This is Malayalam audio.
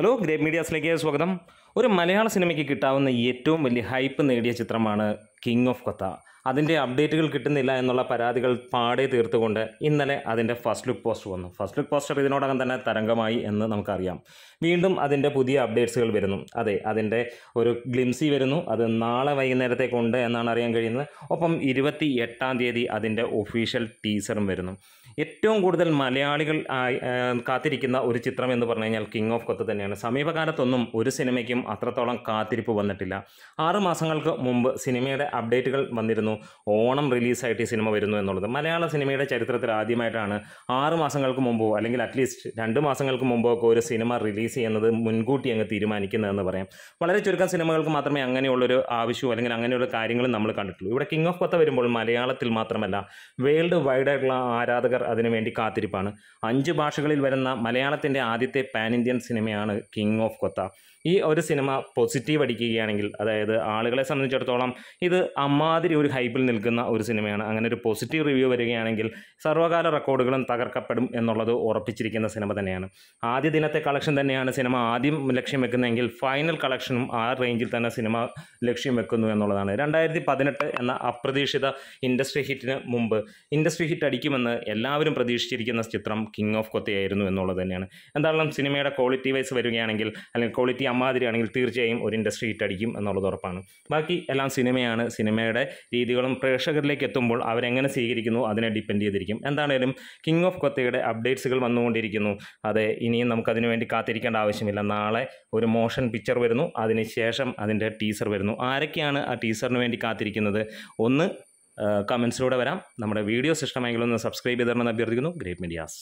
ഹലോ ഗ്രേറ്റ് മീഡിയാസിലേക്ക് സ്വാഗതം ഒരു മലയാള സിനിമയ്ക്ക് കിട്ടാവുന്ന ഏറ്റവും വലിയ ഹൈപ്പ് നേടിയ ചിത്രമാണ് കിങ് ഓഫ് കൊത്ത അതിൻ്റെ അപ്ഡേറ്റുകൾ കിട്ടുന്നില്ല എന്നുള്ള പരാതികൾ പാടെ തീർത്തുകൊണ്ട് ഇന്നലെ അതിൻ്റെ ഫസ്റ്റ് ലുക്ക് പോസ്റ്റ് വന്നു ഫസ്റ്റ് ലുക്ക് പോസ്റ്റർ ഇതിനോടകം തന്നെ തരംഗമായി എന്ന് നമുക്കറിയാം വീണ്ടും അതിൻ്റെ പുതിയ അപ്ഡേറ്റ്സുകൾ വരുന്നു അതെ അതിൻ്റെ ഒരു ഗ്ലിംസി വരുന്നു അത് നാളെ വൈകുന്നേരത്തേക്കുണ്ട് എന്നാണ് അറിയാൻ കഴിയുന്നത് ഒപ്പം ഇരുപത്തി എട്ടാം തീയതി അതിൻ്റെ ഒഫീഷ്യൽ ടീസറും വരുന്നു ഏറ്റവും കൂടുതൽ മലയാളികൾ കാത്തിരിക്കുന്ന ഒരു ചിത്രം എന്ന് പറഞ്ഞു കഴിഞ്ഞാൽ കിങ് ഓഫ് കൊത്ത് തന്നെയാണ് സമീപകാലത്തൊന്നും ഒരു സിനിമയ്ക്കും അത്രത്തോളം കാത്തിരിപ്പ് വന്നിട്ടില്ല ആറ് മാസങ്ങൾക്ക് മുമ്പ് സിനിമയുടെ അപ്ഡേറ്റുകൾ വന്നിരുന്നു ഓണം റിലീസായിട്ട് ഈ സിനിമ വരുന്നു എന്നുള്ളത് മലയാള സിനിമയുടെ ചരിത്രത്തിൽ ആദ്യമായിട്ടാണ് ആറ് മാസങ്ങൾക്ക് മുമ്പോ അല്ലെങ്കിൽ അറ്റ്ലീസ്റ്റ് രണ്ട് മാസങ്ങൾക്ക് മുമ്പോ ഒക്കെ ഒരു സിനിമ റിലീസ് ചെയ്യുന്നത് മുൻകൂട്ടി അങ്ങ് തീരുമാനിക്കുന്നതെന്ന് പറയാം വളരെ ചുരുക്കം സിനിമകൾക്ക് മാത്രമേ അങ്ങനെയുള്ളൊരു ആവശ്യവും അല്ലെങ്കിൽ അങ്ങനെയുള്ള കാര്യങ്ങളും നമ്മൾ കണ്ടിട്ടുള്ളൂ ഇവിടെ കിങ് ഓഫ് കൊത്ത വരുമ്പോൾ മലയാളത്തിൽ മാത്രമല്ല വേൾഡ് വൈഡ് ആയിട്ടുള്ള ആരാധകർ അതിനുവേണ്ടി കാത്തിരിപ്പാണ് അഞ്ച് ഭാഷകളിൽ വരുന്ന മലയാളത്തിൻ്റെ ആദ്യത്തെ പാൻ ഇന്ത്യൻ സിനിമയാണ് കിങ് ഓഫ് കൊത്ത ഈ ഒരു സിനിമ പോസിറ്റീവ് അടിക്കുകയാണെങ്കിൽ അതായത് ആളുകളെ സംബന്ധിച്ചിടത്തോളം ഇത് അമ്മാതിരി ഒരു ഹൈപ്പിൽ നിൽക്കുന്ന ഒരു സിനിമയാണ് അങ്ങനെ ഒരു പോസിറ്റീവ് റിവ്യൂ വരികയാണെങ്കിൽ സർവ്വകാല റെക്കോർഡുകളും തകർക്കപ്പെടും എന്നുള്ളത് ഉറപ്പിച്ചിരിക്കുന്ന സിനിമ തന്നെയാണ് ആദ്യ ദിനത്തെ കളക്ഷൻ തന്നെയാണ് സിനിമ ആദ്യം ലക്ഷ്യം വെക്കുന്നതെങ്കിൽ ഫൈനൽ കളക്ഷനും ആ റേഞ്ചിൽ തന്നെ സിനിമ ലക്ഷ്യം വെക്കുന്നു എന്നുള്ളതാണ് രണ്ടായിരത്തി പതിനെട്ട് എന്ന അപ്രതീക്ഷിത ഇൻഡസ്ട്രി ഹിറ്റിന് മുമ്പ് ഇൻഡസ്ട്രി ഹിറ്റ് അടിക്കുമെന്ന് എല്ലാവരും പ്രതീക്ഷിച്ചിരിക്കുന്ന ചിത്രം കിങ് ഓഫ് കൊത്തയായിരുന്നു എന്നുള്ളത് തന്നെയാണ് എന്തായാലും സിനിമയുടെ ക്വാളിറ്റി വൈസ് വരികയാണെങ്കിൽ അല്ലെങ്കിൽ ക്വാളിറ്റി അമ്മാതിരിയാണെങ്കിൽ തീർച്ചയായും ഒരു ഇൻഡസ്ട്രി ഹിറ്റ് അടിക്കും എന്നുള്ളത് ഉറപ്പാണ് ബാക്കി എല്ലാം സിനിമയാണ് സിനിമയുടെ രീതി രീതികളും പ്രേക്ഷകരിലേക്ക് എത്തുമ്പോൾ അവരെങ്ങനെ സ്വീകരിക്കുന്നു അതിനെ ഡിപ്പെൻഡ് ചെയ്തിരിക്കും എന്താണേലും കിങ് ഓഫ് കൊത്തയുടെ അപ്ഡേറ്റ്സുകൾ വന്നുകൊണ്ടിരിക്കുന്നു അതെ ഇനിയും നമുക്കതിനു വേണ്ടി കാത്തിരിക്കേണ്ട ആവശ്യമില്ല നാളെ ഒരു മോഷൻ പിക്ചർ വരുന്നു അതിനുശേഷം അതിൻ്റെ ടീസർ വരുന്നു ആരൊക്കെയാണ് ആ ടീസറിന് വേണ്ടി കാത്തിരിക്കുന്നത് ഒന്ന് കമൻസിലൂടെ വരാം നമ്മുടെ വീഡിയോസ് ഇഷ്ടമെങ്കിൽ ഒന്ന് സബ്സ്ക്രൈബ് ചെയ്തിടണമെന്ന് അഭ്യർത്ഥിക്കുന്നു ഗ്രേറ്റ് മീഡിയാസ്